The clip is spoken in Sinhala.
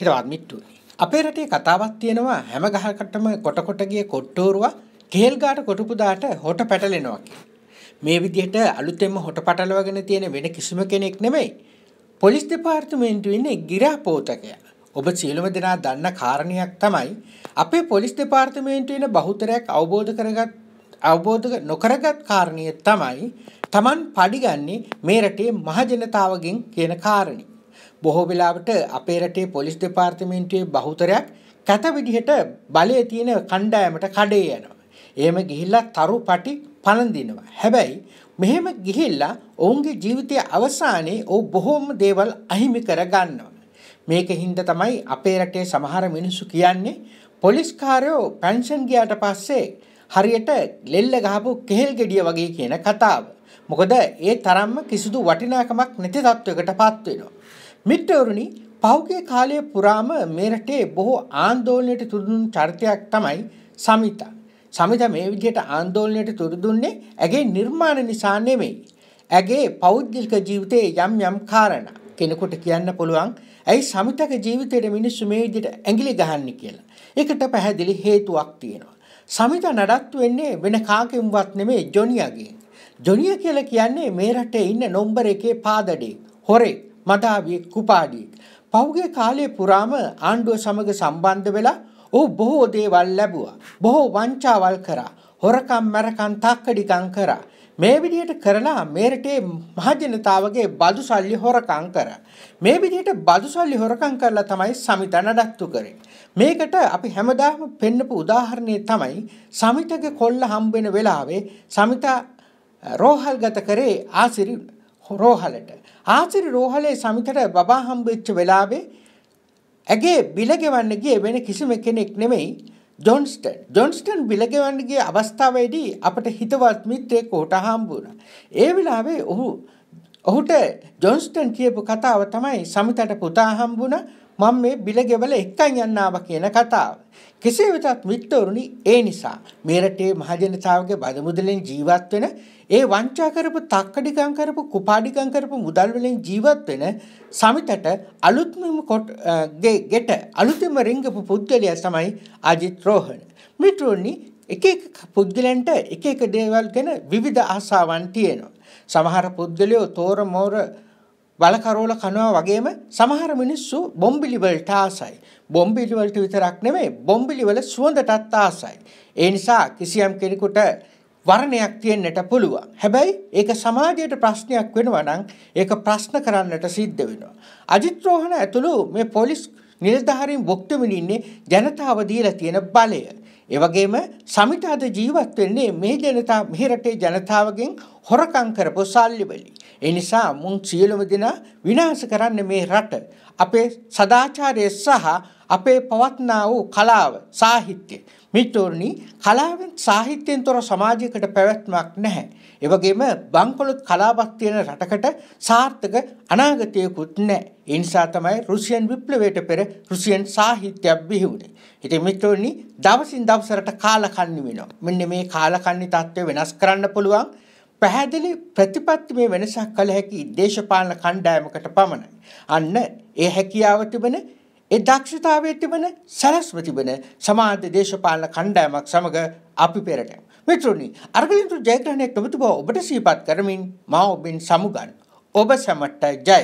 හිතවත් මිට්ටුවනි. අපේ රටේ කතාවක් තියෙනවා හැම ගහකටම කොටකොට ගිය කොට්ටෝරුවා කේල් ගාට කොටපුදාට හොට පැටලෙනවා කියලා. මේ විදිහට අලුතෙන්ම හොට පැටලවගෙන තියෙන වෙන කිසිම කෙනෙක් නෙමෙයි. පොලිස් දෙපාර්තමේන්තුවේ ඉන්නේ ගිරාපෝතකයා. ඔබ සියලුම දෙනා දන්න කාරණයක් තමයි අපේ පොලිස් දෙපාර්තමේන්තුවේ ඉන්න බහුතරයක් අවබෝධ කරගත් අවබෝධ නොකරගත් කාරණිය තමයි Taman පඩිගන්නේ මේ රටේ මහජනතාවගෙන් කියන කාරණේ. බොහෝ වෙලාවට අපේ රටේ පොලිස් දෙපාර්තමේන්තුවේ බහුතරයක් කැත විදිහට බලය තියෙන කණ්ඩායමට කඩේ යනවා. එහෙම ගිහිල්ලා තරු පටි පළඳිනවා. හැබැයි මෙහෙම ගිහිල්ලා ඔවුන්ගේ ජීවිතය අවසානයේ ඔව් බොහෝම දේවල් අහිමි කර ගන්නවා. මේක හින්දා තමයි අපේ රටේ සමහර මිනිස්සු කියන්නේ පොලිස්කාරයෝ පැන්ෂන් ගියාට පස්සේ හරියට ලෙල්ල ගහපු කෙහෙල් ගෙඩිය වගේ කියන කතාව. මොකද ඒ තරම්ම කිසිදු වටිනාකමක් නැති තත්වයකට පත් වෙනවා. මිත්‍රවරුනි පහුගේ කාලය පුරාම මේ රටේ බොහෝ ආන්දෝලනයට තුරුදුන් චරිතයක් තමයි සමිතා. සමිතා මේ විදිහට ආන්දෝලනයට තුරුදුන්නේ ඇගේ නිර්මාණ නිසා නෙමෙයි. ඇගේ පෞද්ගලික ජීවිතයේ යම් යම් කාරණා කෙනෙකුට කියන්න පුළුවන් ඇයි සමිතක ජීවිතයේ මිනිස්සු මේ විදිහට ඇඟිලි ගහන්නේ කියලා. ඒකට පැහැදිලි හේතුවක් තියෙනවා. සමිත නඩත්තු වෙන්නේ වෙන කාකෙම්වත් නෙමෙයි ජොනියාගෙන්. ජොනියා කියලා කියන්නේ මේ රටේ ඉන්න නොම්බර එකේ පාදඩේ හොරෙක්. මදාවියෙක් කුපාඩියෙක්. පෞගේ කාලය පුරාම ආණ්ඩුව සමග සම්බන්ධ වෙලා ඔහු බොහෝ දේවල් ලැබුවා. බොහෝ වංචාවල් කරා. හොරකම් මැරකම් තාක්කඩිකම් කරා. මේ විදිහට කරලා මේරටේ මහජනතාවගේ බදු සල්ලි හොරකම් කරා. මේ විදිහට බදු සල්ලි හොරකම් කරලා තමයි සමිත නඩත්තු කරේ. මේකට අපි හැමදාම පෙන්නපු උදාහරණය තමයි සමිතගේ කොල්ල හම්බ වෙන වෙලාවේ සමිත රෝහල්ගත කරේ ආසිරි රෝහලට. ආසිරි රෝහලේ සමිතට බබා හම්බෙච්ච වෙලාවේ ඇගේ බිල ගෙවන්න ගිය වෙන කිසිම කෙනෙක් නෙමෙයි ජොන්ස්ටන්. ජොන්ස්ටන් බිල ගෙවන්න ගිය අවස්ථාවේදී අපට හිතවත් මිත්‍රයෙක් ඔහුට හම්බ වුණා. ඒ වෙලාවේ ඔහු ඔහුට ජොන්ස්ටන් කියපු කතාව තමයි සමිතට පුතා හම්බුණා. මම මේ බිල ගෙවල එක්කන් යන්නවා කියන කතාව. කෙසේ වෙතත් මිත්‍රවරුනි ඒ නිසා මේ රටේ මහජනතාවගේ බදමුදලෙන් ජීවත් වෙන ඒ වංචා කරපු තක්කඩිකම් කරපු කුපාඩිකම් කරපු මුදල් වලින් ජීවත් වෙන සමිතට අලුත්ම කොට ගෙට අලුතෙම රිංගපු පුද්ගලයා තමයි අජිත් රෝහණ. මිත්‍රවරුනි එක එක පුද්ගලයන්ට එක එක දේවල් ගැන විවිධ ආසාවන් තියෙනවා. සමහර පුද්ගලයෝ තෝර මෝර වලකරෝල කනවා වගේම සමහර මිනිස්සු බොම්බිලි වලට ආසයි. බොම්බිලි වලට විතරක් නෙමෙයි බොම්බිලි වල සුවඳටත් ආසයි. ඒ නිසා කිසියම් කෙනෙකුට වර්ණයක් තියෙන්නට පුළුවන්. හැබැයි ඒක සමාජයට ප්‍රශ්නයක් වෙනවා නම් ඒක ප්‍රශ්න කරන්නට සිද්ධ වෙනවා. අජිත් රෝහණ ඇතුළු මේ පොලිස් නිලධාරීන් වොක්ටමින් ඉන්නේ ජනතාව දීලා තියෙන බලය. ඒ වගේම සමිත අද ජීවත් වෙන්නේ මේ ජනතාව මේ රටේ ජනතාවගෙන් හොරකම් කරපු සල්ලිවලි. ඒ නිසා මුන් සියලුම දෙනා විනාශ කරන්න මේ රට. අපේ සදාචාරය සහ අපේ පවත්නා වූ කලාව, සාහිත්‍ය. මිතුරනි කලාවෙන් සාහිත්‍යයෙන් තොර සමාජයකට පැවැත්මක් නැහැ. ඒ වගේම බංකොලොත් කලාවක් තියෙන රටකට සාර්ථක අනාගතයකුත් නැහැ. ඒ නිසා තමයි රුසියන් විප්ලවයට පෙර රුසියන් සාහිත්‍යයක් බිහි වුණේ. ඉතින් මිතුරනි දවසින් දවසට කාලකන්ණි වෙනවා. මෙන්න මේ කාලකන්ණි තත්ත්වය වෙනස් කරන්න පුළුවන්. පැහැදිලි ප්‍රතිපත්තිමේ වෙනසක් කළ හැකි දේශපාලන කණ්ඩායමකට පමණයි. අන්න ඒ හැකියාව තිබෙන ඒ දක්ෂතාවයේ තිබෙන සලස්ම තිබෙන සමාජ දේශපාලන කණ්ඩායමක් සමග අපි පෙරට. මිත්‍රනි, අර්ගලින්තු ජයග්‍රහණය තුමතුබව ඔබට සිහිපත් කරමින් මා ඔබෙන් සමුගන්. ඔබ සැමට ජය.